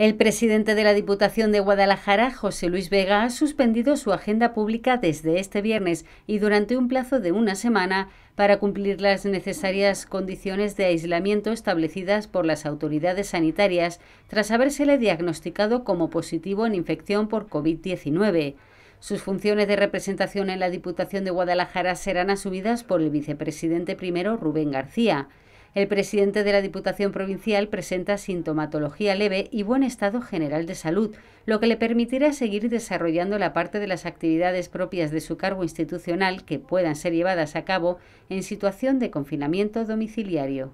El presidente de la Diputación de Guadalajara, José Luis Vega, ha suspendido su agenda pública desde este viernes y durante un plazo de una semana para cumplir las necesarias condiciones de aislamiento establecidas por las autoridades sanitarias tras habérsele diagnosticado como positivo en infección por COVID-19. Sus funciones de representación en la Diputación de Guadalajara serán asumidas por el vicepresidente primero Rubén García. El presidente de la Diputación Provincial presenta sintomatología leve y buen estado general de salud, lo que le permitirá seguir desarrollando la parte de las actividades propias de su cargo institucional que puedan ser llevadas a cabo en situación de confinamiento domiciliario.